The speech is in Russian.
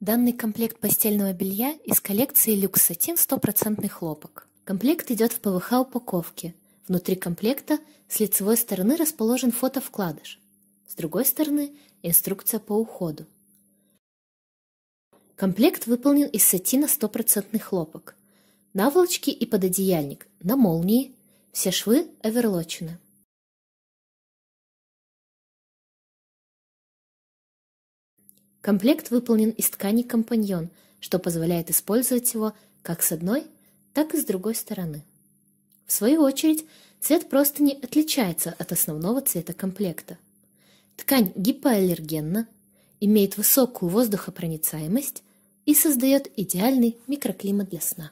Данный комплект постельного белья из коллекции Люкс Сатин стопроцентный хлопок. Комплект идет в ПВХ упаковке. Внутри комплекта с лицевой стороны расположен фотовкладыш, с другой стороны инструкция по уходу. Комплект выполнен из сатина стопроцентный хлопок. Наволочки и пододеяльник на молнии, все швы оверлочены. Комплект выполнен из ткани компаньон, что позволяет использовать его как с одной, так и с другой стороны. В свою очередь, цвет простыни отличается от основного цвета комплекта. Ткань гипоаллергенна, имеет высокую воздухопроницаемость и создает идеальный микроклимат для сна.